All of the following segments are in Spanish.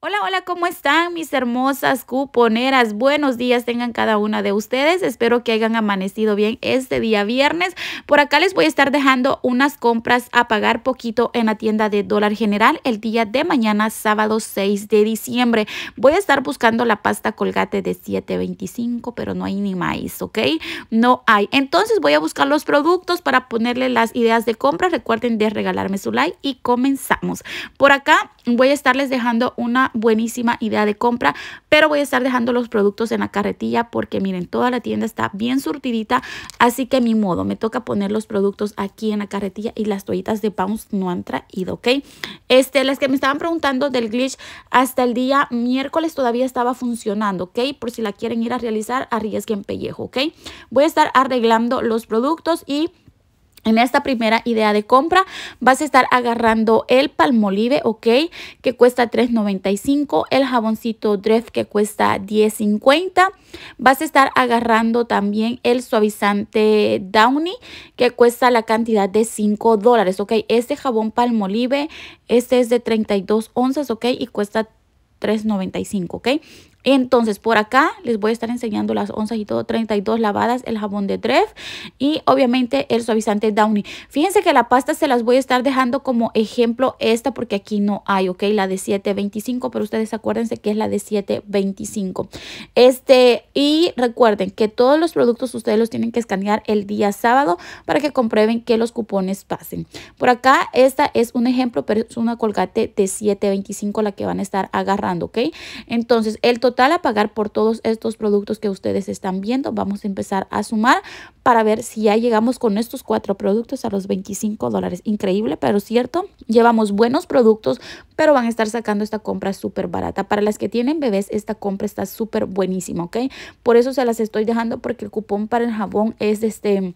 Hola, hola, ¿cómo están mis hermosas cuponeras? Buenos días tengan cada una de ustedes. Espero que hayan amanecido bien este día viernes. Por acá les voy a estar dejando unas compras a pagar poquito en la tienda de Dólar General el día de mañana, sábado 6 de diciembre. Voy a estar buscando la pasta colgate de 7.25, pero no hay ni maíz, ¿ok? No hay. Entonces voy a buscar los productos para ponerle las ideas de compra. Recuerden de regalarme su like y comenzamos. Por acá voy a estarles dejando una buenísima idea de compra, pero voy a estar dejando los productos en la carretilla porque miren, toda la tienda está bien surtidita, así que mi modo, me toca poner los productos aquí en la carretilla y las toallitas de Pounce no han traído, ¿ok? Este, las que me estaban preguntando del glitch hasta el día miércoles todavía estaba funcionando, ¿ok? Por si la quieren ir a realizar, arriesguen pellejo, ¿ok? Voy a estar arreglando los productos y en esta primera idea de compra vas a estar agarrando el palmolive, ok, que cuesta $3.95, el jaboncito Dreft que cuesta $10.50. Vas a estar agarrando también el suavizante Downy que cuesta la cantidad de $5 dólares, ok. Este jabón palmolive, este es de 32 onzas, ok, y cuesta $3.95, ¿ok? Entonces, por acá les voy a estar enseñando las onzas y todo, 32 lavadas, el jabón de Dref y obviamente el suavizante Downy. Fíjense que la pasta se las voy a estar dejando como ejemplo esta porque aquí no hay, ¿ok? La de 7.25, pero ustedes acuérdense que es la de 7.25. Este, y recuerden que todos los productos ustedes los tienen que escanear el día sábado para que comprueben que los cupones pasen. Por acá, esta es un ejemplo, pero es una colgate de 7.25 la que van a estar agarrando, ¿ok? Entonces, el total total a pagar por todos estos productos que ustedes están viendo. Vamos a empezar a sumar para ver si ya llegamos con estos cuatro productos a los 25 dólares. Increíble, pero cierto. Llevamos buenos productos, pero van a estar sacando esta compra súper barata. Para las que tienen bebés, esta compra está súper buenísima, ¿ok? Por eso se las estoy dejando porque el cupón para el jabón es este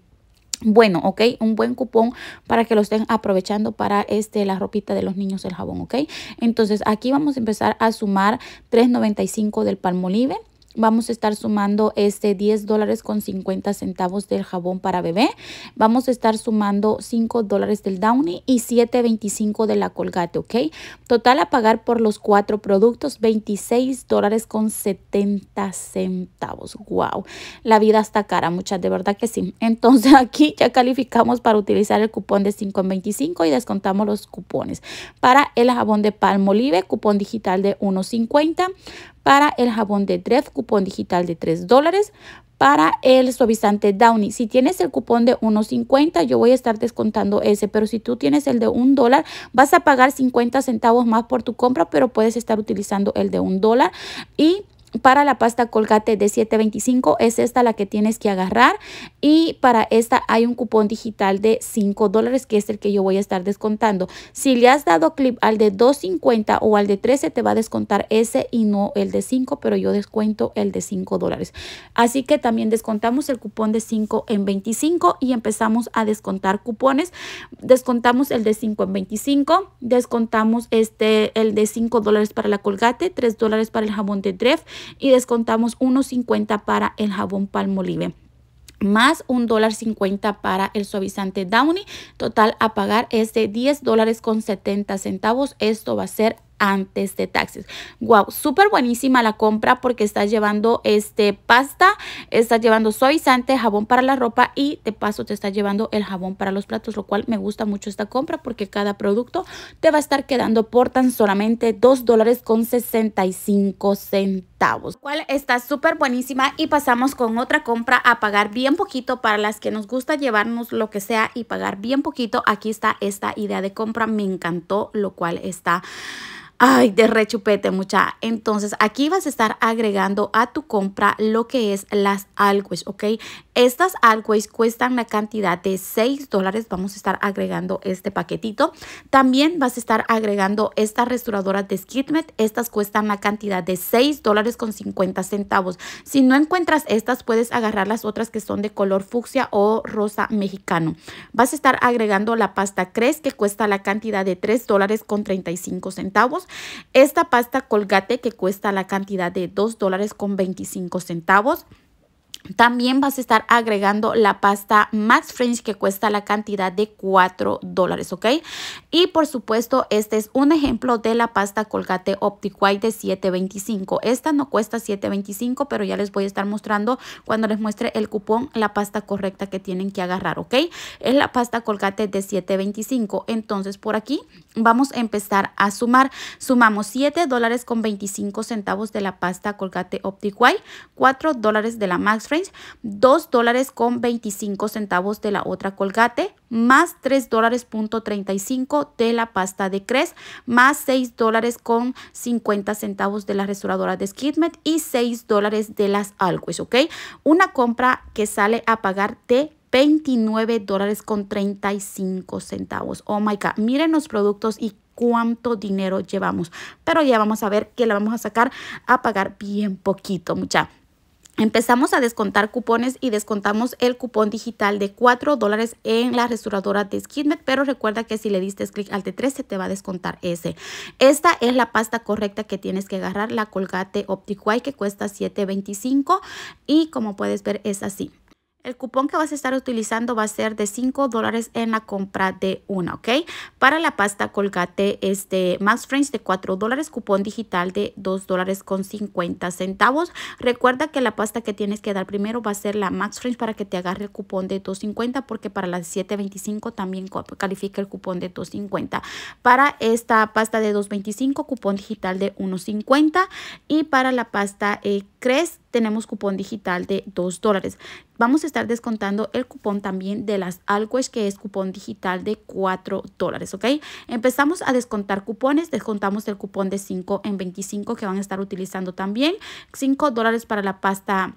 bueno, ok, un buen cupón para que lo estén aprovechando para este, la ropita de los niños, el jabón, ok. Entonces aquí vamos a empezar a sumar 3.95 del palmolive Vamos a estar sumando este 10 dólares con 50 centavos del jabón para bebé. Vamos a estar sumando 5 dólares del Downy y 7.25 de la Colgate, ¿ok? Total a pagar por los cuatro productos, 26 dólares con 70 centavos. ¡Wow! La vida está cara, muchas, de verdad que sí. Entonces aquí ya calificamos para utilizar el cupón de 5.25 y descontamos los cupones. Para el jabón de Palmolive, cupón digital de 1.50. Para el jabón de Dref, cupón digital de 3 dólares para el suavizante Downy. Si tienes el cupón de 1.50, yo voy a estar descontando ese, pero si tú tienes el de 1 dólar, vas a pagar 50 centavos más por tu compra, pero puedes estar utilizando el de 1 dólar y para la pasta Colgate de 7.25 es esta la que tienes que agarrar y para esta hay un cupón digital de 5 que es el que yo voy a estar descontando. Si le has dado clip al de 2.50 o al de 13 te va a descontar ese y no el de 5 pero yo descuento el de 5 dólares. Así que también descontamos el cupón de 5 en 25 y empezamos a descontar cupones. Descontamos el de 5 en 25, descontamos este el de 5 para la Colgate, 3 para el jabón de Dref y descontamos 1.50 para el jabón Palmolive más un para el suavizante Downy. Total a pagar es de 10 dólares con 70 centavos. Esto va a ser antes de taxis. Wow, súper buenísima la compra porque estás llevando este pasta, estás llevando suavizante, jabón para la ropa y de paso te estás llevando el jabón para los platos, lo cual me gusta mucho esta compra porque cada producto te va a estar quedando por tan solamente 2 dólares con 65 centavos. Lo cual está súper buenísima y pasamos con otra compra a pagar bien poquito para las que nos gusta llevarnos lo que sea y pagar bien poquito. Aquí está esta idea de compra, me encantó, lo cual está Ay, de rechupete, mucha. Entonces, aquí vas a estar agregando a tu compra lo que es las always, ¿ok? Estas Always cuestan la cantidad de 6 dólares. Vamos a estar agregando este paquetito. También vas a estar agregando estas restauradoras de Skidmet. Estas cuestan la cantidad de 6 dólares con 50 centavos. Si no encuentras estas, puedes agarrar las otras que son de color fucsia o rosa mexicano. Vas a estar agregando la pasta Cres que cuesta la cantidad de 3 dólares con 35 centavos. Esta pasta Colgate que cuesta la cantidad de 2 dólares con 25 centavos. También vas a estar agregando la pasta Max French que cuesta la cantidad de 4 dólares, ¿ok? Y por supuesto, este es un ejemplo de la pasta Colgate Optic White de 7.25. Esta no cuesta 7.25, pero ya les voy a estar mostrando cuando les muestre el cupón la pasta correcta que tienen que agarrar, ¿ok? Es la pasta Colgate de 7.25. Entonces, por aquí vamos a empezar a sumar. Sumamos 7 dólares con 25 centavos de la pasta Colgate Optic White, 4 dólares de la Max dos 2 dólares con 25 centavos de la otra Colgate, más 3 dólares punto 35 de la pasta de Crest, más 6 dólares con 50 centavos de la restauradora de Skidmet y 6 dólares de las Always, ¿ok? Una compra que sale a pagar de 29 dólares con 35 centavos. Oh my God, miren los productos y cuánto dinero llevamos. Pero ya vamos a ver que la vamos a sacar a pagar bien poquito, muchachos. Empezamos a descontar cupones y descontamos el cupón digital de 4 dólares en la restauradora de Skidmet, pero recuerda que si le diste clic al de 13 se te va a descontar ese. Esta es la pasta correcta que tienes que agarrar, la Colgate Optic White que cuesta $7.25 y como puedes ver es así. El cupón que vas a estar utilizando va a ser de 5 dólares en la compra de una, ¿ok? Para la pasta Colgate este Max French de 4 dólares, cupón digital de dos dólares con centavos. Recuerda que la pasta que tienes que dar primero va a ser la Max French para que te agarre el cupón de 2.50 porque para las 7.25 también califica el cupón de 2.50. Para esta pasta de 2.25, cupón digital de 1.50 y para la pasta eh, Crest, tenemos cupón digital de 2 dólares. Vamos a estar descontando el cupón también de las Alquesh, que es cupón digital de 4 dólares, ¿ok? Empezamos a descontar cupones, descontamos el cupón de 5 en 25 que van a estar utilizando también. 5 dólares para la pasta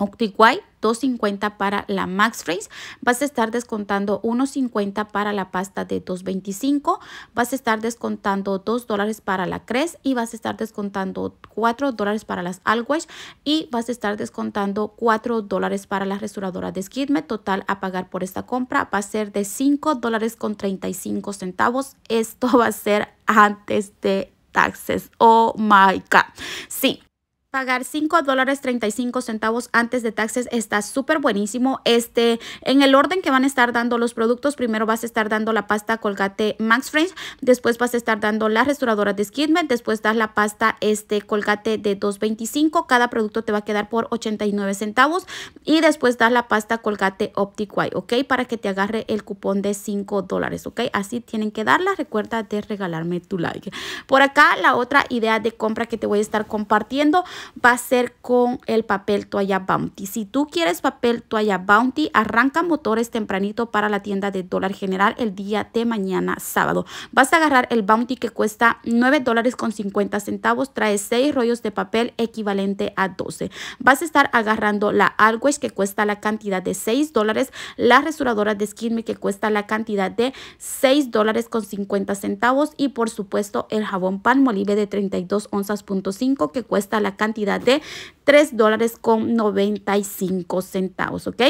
Octiguay 2.50 para la Max Phrase, vas a estar descontando 1.50 para la pasta de 2.25, vas a estar descontando 2 dólares para la Cres y vas a estar descontando 4 dólares para las Always y vas a estar descontando 4 dólares para la restauradora de Skidme. Total a pagar por esta compra va a ser de 5 dólares con 35 centavos. Esto va a ser antes de taxes. Oh my God. Sí. Pagar 5 dólares 35 centavos antes de taxes está súper buenísimo. Este, en el orden que van a estar dando los productos, primero vas a estar dando la pasta Colgate Max Fresh, después vas a estar dando la restauradora de skidmet después das la pasta este Colgate de 2.25, cada producto te va a quedar por 89 centavos y después das la pasta Colgate Optic White, ¿ok? Para que te agarre el cupón de 5 dólares, ¿ok? Así tienen que darla. Recuerda de regalarme tu like. Por acá la otra idea de compra que te voy a estar compartiendo va a ser con el papel toalla Bounty. Si tú quieres papel toalla Bounty, arranca motores tempranito para la tienda de Dólar General el día de mañana sábado. Vas a agarrar el Bounty que cuesta 9 dólares con 50 centavos, trae 6 rollos de papel equivalente a 12. Vas a estar agarrando la Always que cuesta la cantidad de 6 dólares, la resuradora de Skinme que cuesta la cantidad de 6 dólares con 50 centavos y por supuesto el jabón pan molive de 32 onzas.5 que cuesta la cantidad cantidad de 3 dólares con 95 centavos, ¿ok?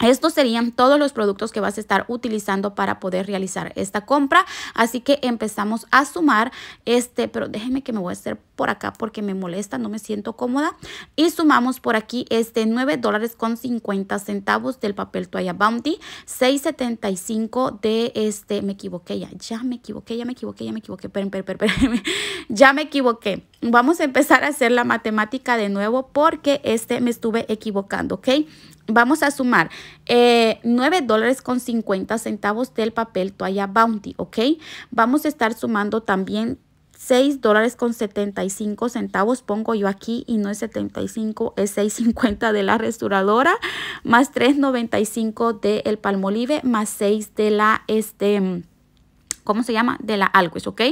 Estos serían todos los productos que vas a estar utilizando para poder realizar esta compra. Así que empezamos a sumar este, pero déjenme que me voy a hacer por acá porque me molesta, no me siento cómoda. Y sumamos por aquí este 9 dólares con 50 centavos del papel toalla Bounty, 6.75 de este, me equivoqué ya, ya me equivoqué, ya me equivoqué, ya me equivoqué, esperen, ya me equivoqué. Vamos a empezar a hacer la matemática de nuevo porque este me estuve equivocando, ¿ok? Vamos a sumar eh, 9 dólares con 50 centavos del papel toalla Bounty, ¿ok? Vamos a estar sumando también 6 dólares con 75 centavos pongo yo aquí y no es 75 es 6.50 de la restauradora más 3.95 del palmolive más 6 de la este ¿cómo se llama? De la es ¿ok?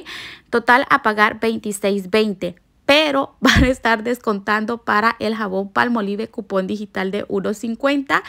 Total a pagar 26.20 pero van a estar descontando para el jabón Palmolive cupón digital de 1.50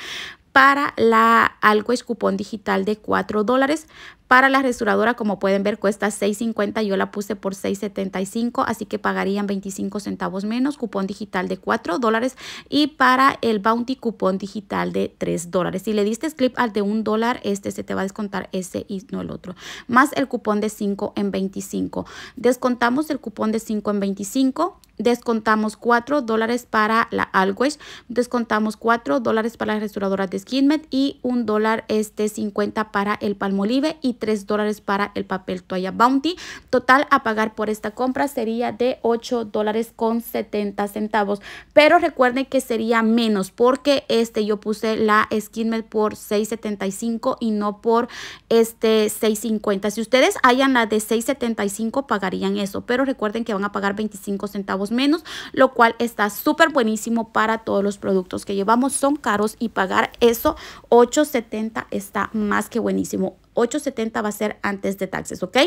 para la es cupón digital de 4 dólares. Para la resuradora, como pueden ver, cuesta 6.50. Yo la puse por 6.75, así que pagarían 25 centavos menos. Cupón digital de 4 dólares. Y para el Bounty, cupón digital de 3 dólares. Si le diste clip al de 1 dólar, este se te va a descontar ese y no el otro. Más el cupón de 5 en 25. Descontamos el cupón de 5 en 25 descontamos 4 dólares para la Always, descontamos 4 dólares para la restauradora de Skinmed y 1 dólar este 50 para el Palmolive y 3 dólares para el papel toalla Bounty. Total a pagar por esta compra sería de 8 dólares con 70 centavos, pero recuerden que sería menos porque este yo puse la Skinmed por 6.75 y no por este 6.50. Si ustedes hayan la de 6.75 pagarían eso, pero recuerden que van a pagar 25 centavos menos, lo cual está súper buenísimo para todos los productos que llevamos. Son caros y pagar eso 8.70 está más que buenísimo. 8.70 va a ser antes de taxes, ¿ok?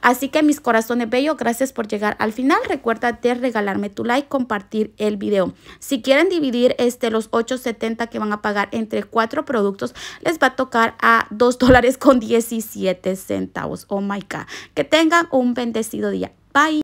Así que mis corazones bellos, gracias por llegar al final. Recuerda de regalarme tu like, compartir el video. Si quieren dividir este, los 8.70 que van a pagar entre cuatro productos, les va a tocar a dos dólares con 17 centavos. Oh my God. Que tengan un bendecido día. Bye.